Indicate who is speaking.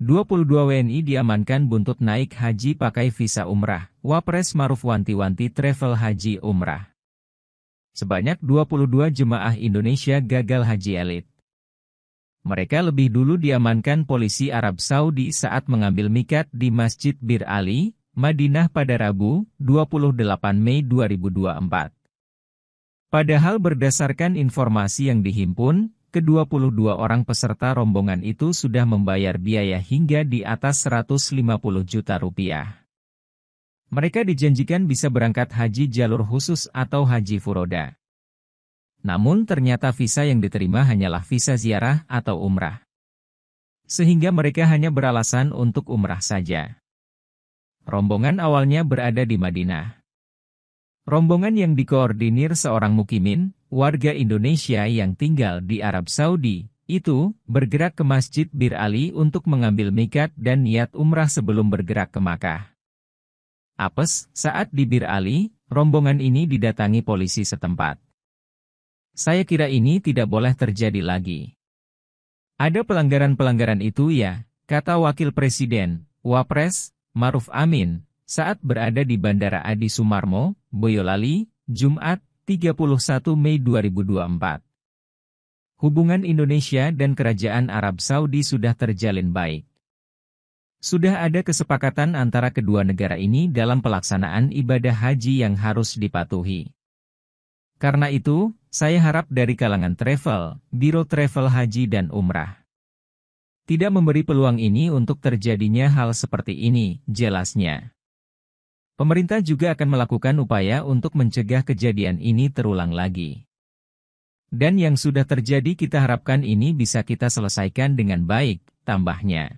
Speaker 1: 22 WNI diamankan buntut naik haji pakai visa umrah, Wapres Maruf wanti-wanti travel haji umrah. Sebanyak 22 jemaah Indonesia gagal haji elit. Mereka lebih dulu diamankan polisi Arab Saudi saat mengambil mikat di Masjid Bir Ali, Madinah pada Rabu, 28 Mei 2024. Padahal berdasarkan informasi yang dihimpun, Kedua puluh dua orang peserta rombongan itu sudah membayar biaya hingga di atas 150 juta rupiah. Mereka dijanjikan bisa berangkat haji jalur khusus atau haji furoda. Namun ternyata visa yang diterima hanyalah visa ziarah atau umrah. Sehingga mereka hanya beralasan untuk umrah saja. Rombongan awalnya berada di Madinah. Rombongan yang dikoordinir seorang mukimin, warga Indonesia yang tinggal di Arab Saudi, itu bergerak ke Masjid Bir Ali untuk mengambil mikat dan niat umrah sebelum bergerak ke Makkah. Apes, saat di Bir Ali, rombongan ini didatangi polisi setempat. Saya kira ini tidak boleh terjadi lagi. Ada pelanggaran-pelanggaran itu ya, kata Wakil Presiden, Wapres, Maruf Amin, saat berada di Bandara Adi Sumarmo, Boyolali, Jumat, 31 Mei 2024. Hubungan Indonesia dan Kerajaan Arab Saudi sudah terjalin baik. Sudah ada kesepakatan antara kedua negara ini dalam pelaksanaan ibadah haji yang harus dipatuhi. Karena itu, saya harap dari kalangan travel, biro travel haji dan umrah, tidak memberi peluang ini untuk terjadinya hal seperti ini, jelasnya. Pemerintah juga akan melakukan upaya untuk mencegah kejadian ini terulang lagi. Dan yang sudah terjadi kita harapkan ini bisa kita selesaikan dengan baik, tambahnya.